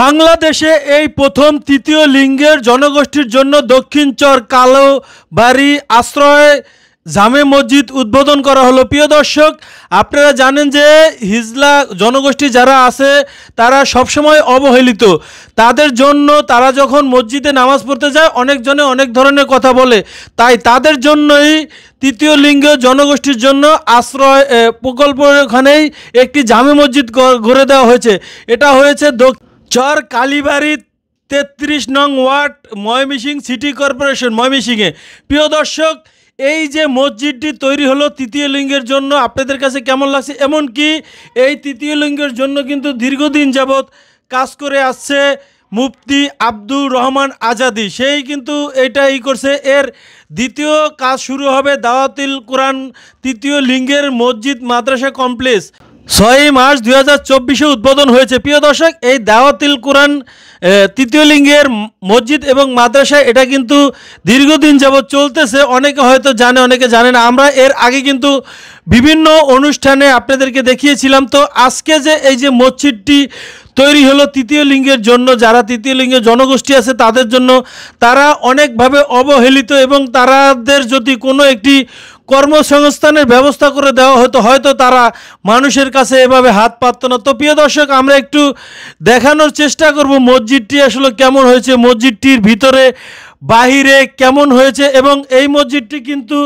বাংলাদেশে এই প্রথম তৃতীয় লিঙ্গের জনগোষ্ঠীর জন্য দক্ষিণ চর কালো বাড়ি আশ্রয় জামে মসজিদ উদ্বোধন করা হলো প্রিয় দর্শক আপনারা জানেন যে হিজলা জনগোষ্ঠী যারা আছে তারা সবসময় অবহেলিত তাদের জন্য তারা যখন মসজিদে নামাজ পড়তে যায় অনেকজনে অনেক ধরনের কথা বলে তাই তাদের জন্যই তৃতীয় লিঙ্গ জনগোষ্ঠীর জন্য আশ্রয় প্রকল্প একটি জামে মসজিদ গড়ে দেওয়া হয়েছে এটা হয়েছে দক্ষিণ চর কালীবাড়ি তেত্রিশ নং ওয়ার্ড ময়মিসিং সিটি কর্পোরেশন ময়মিসিংয়ে প্রিয় দর্শক এই যে মসজিদটি তৈরি হলো তৃতীয় লিঙ্গের জন্য আপনাদের কাছে কেমন লাগছে এমনকি এই তৃতীয় লিঙ্গের জন্য কিন্তু দীর্ঘদিন যাবৎ কাজ করে আসছে মুফতি আব্দুর রহমান আজাদি সেই কিন্তু এটা ই করছে এর দ্বিতীয় কাজ শুরু হবে দাওয়াতিল কোরআন তৃতীয় লিঙ্গের মসজিদ মাদ্রাসা কমপ্লেক্স ছয়ই মার্চ দুই হাজার চব্বিশে উদ্বোধন হয়েছে প্রিয় দর্শক এই দাওয়াতিল কোরআন তৃতীয় লিঙ্গের মসজিদ এবং মাদ্রাসায় এটা কিন্তু দীর্ঘদিন যাবৎ চলতেছে অনেকে হয়তো জানে অনেকে জানে না আমরা এর আগে কিন্তু বিভিন্ন অনুষ্ঠানে আপনাদেরকে দেখিয়েছিলাম তো আজকে যে এই যে মসজিদটি তৈরি হলো তৃতীয় লিঙ্গের জন্য যারা তৃতীয় লিঙ্গের জনগোষ্ঠী আছে তাদের জন্য তারা অনেকভাবে অবহেলিত এবং তারাদের যদি কোনো একটি কর্মসংস্থানের ব্যবস্থা করে দেওয়া হতো হয়তো তারা মানুষের কাছে এভাবে হাত পাত না তো প্রিয় দর্শক আমরা একটু দেখানোর চেষ্টা করব মসজিদটি আসলে কেমন হয়েছে মসজিদটির ভিতরে বাহিরে কেমন হয়েছে এবং এই মসজিদটি কিন্তু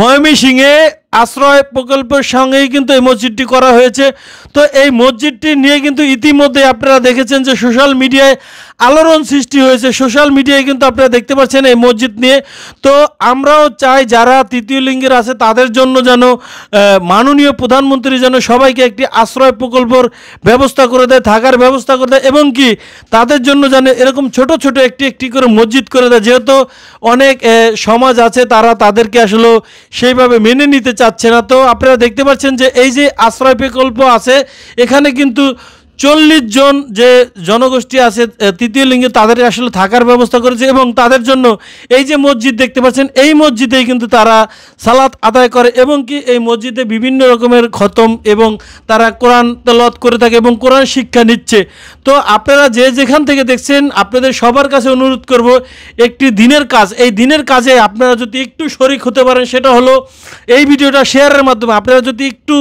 ময়মিসিংয়ে আশ্রয় প্রকল্পের সঙ্গেই কিন্তু এই মসজিদটি করা হয়েছে তো এই মসজিদটি নিয়ে কিন্তু ইতিমধ্যে আপনারা দেখেছেন যে সোশ্যাল মিডিয়ায় আলোড়ন সৃষ্টি হয়েছে সোশ্যাল মিডিয়ায় কিন্তু আপনারা দেখতে পাচ্ছেন এই মসজিদ নিয়ে তো আমরাও চাই যারা তৃতীয় লিঙ্গের আছে তাদের জন্য যেন মাননীয় প্রধানমন্ত্রী যেন সবাইকে একটি আশ্রয় প্রকল্পর ব্যবস্থা করে দেয় থাকার ব্যবস্থা করে দেয় এবং কি তাদের জন্য যেন এরকম ছোট ছোট একটি একটি করে মসজিদ করে দেয় যেহেতু অনেক সমাজ আছে তারা তাদেরকে আসলে সেইভাবে মেনে নিতে চাচ্ছে না তো আপনারা দেখতে পাচ্ছেন যে এই যে আশ্রয় প্রকল্প আছে এখানে কিন্তু চল্লিশ জন যে জনগোষ্ঠী আছে তৃতীয় লিঙ্গে তাদের আসলে থাকার ব্যবস্থা করেছে এবং তাদের জন্য এই যে মসজিদ দেখতে পাচ্ছেন এই মসজিদেই কিন্তু তারা সালাত আদায় করে এবং কি এই মসজিদে বিভিন্ন রকমের খতম এবং তারা কোরআন তলত করে থাকে এবং কোরআন শিক্ষা নিচ্ছে তো আপনারা যে যেখান থেকে দেখছেন আপনাদের সবার কাছে অনুরোধ করব একটি দিনের কাজ এই দিনের কাজে আপনারা যদি একটু শরিক হতে পারেন সেটা হলো এই ভিডিওটা শেয়ারের মাধ্যমে আপনারা যদি একটু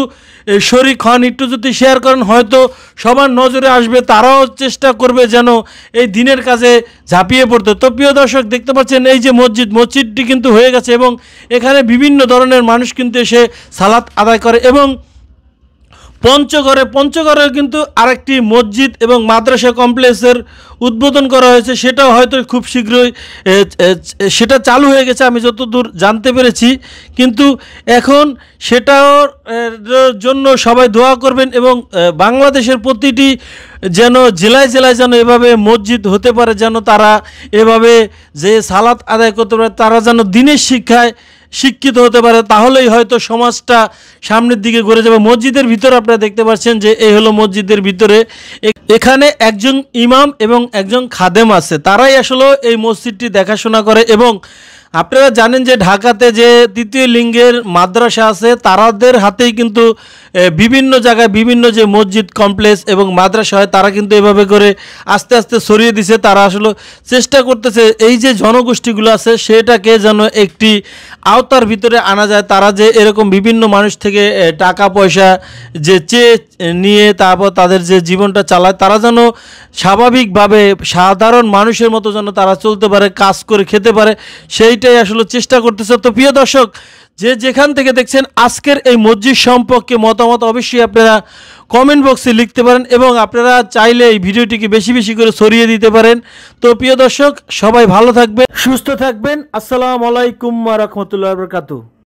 শরিক হন একটু যদি শেয়ার করেন হয়তো সবার নজরে আসবে তারাও চেষ্টা করবে যেন এই দিনের কাজে ঝাঁপিয়ে পড়তে তো প্রিয় দর্শক দেখতে পাচ্ছেন এই যে মসজিদ মসজিদটি কিন্তু হয়ে গেছে এবং এখানে বিভিন্ন ধরনের মানুষ কিন্তু এসে সালাত আদায় করে এবং পঞ্চগড়ে পঞ্চগড়ে কিন্তু আরেকটি মসজিদ এবং মাদ্রাসা কমপ্লেক্সের উদ্বোধন করা হয়েছে সেটাও হয়তো খুব শীঘ্রই সেটা চালু হয়ে গেছে আমি যতদূর জানতে পেরেছি কিন্তু এখন সেটাও জন্য সবাই দোয়া করবেন এবং বাংলাদেশের প্রতিটি যেন জেলায় জেলায় যেন এভাবে মসজিদ হতে পারে যেন তারা এভাবে যে সালাত আদায় করতে পারে তারা যেন দিনের শিক্ষায় শিক্ষিত হতে পারে তাহলেই হয়তো সমাজটা সামনের দিকে ঘুরে যাবে মসজিদের ভিতরে আপনারা দেখতে পাচ্ছেন যে এই হলো মসজিদের ভিতরে এখানে একজন ইমাম এবং একজন খাদেম আছে তারাই আসলে এই মসজিদটি দেখাশোনা করে এবং আপনারা জানেন যে ঢাকাতে যে তৃতীয় লিঙ্গের মাদ্রাসা আছে তারাদের হাতেই কিন্তু বিভিন্ন জায়গায় বিভিন্ন যে মসজিদ কমপ্লেক্স এবং মাদ্রাসা হয় তারা কিন্তু এভাবে করে আস্তে আস্তে সরিয়ে দিছে তারা আসলে চেষ্টা করতেছে এই যে জনগোষ্ঠীগুলো আছে সেটাকে যেন একটি আওতার ভিতরে আনা যায় তারা যে এরকম বিভিন্ন মানুষ থেকে টাকা পয়সা যে চেয়ে নিয়ে তারপর তাদের যে জীবনটা চালায় তারা যেন স্বাভাবিকভাবে সাধারণ মানুষের মতো যেন তারা চলতে পারে কাজ করে খেতে পারে সেই এটাই আসলে চেষ্টা করতেছে তো প্রিয় দর্শক যে যেখান থেকে দেখছেন আজকের এই মসজিদ সম্পর্কে মতামত অবশ্যই আপনারা কমেন্ট বক্সে লিখতে পারেন এবং আপনারা চাইলে এই ভিডিওটিকে বেশি বেশি করে ছড়িয়ে দিতে পারেন তো প্রিয় দর্শক সবাই ভালো থাকবেন সুস্থ থাকবেন আসসালামু আলাইকুম রহমতুল্লাহ বরকাতু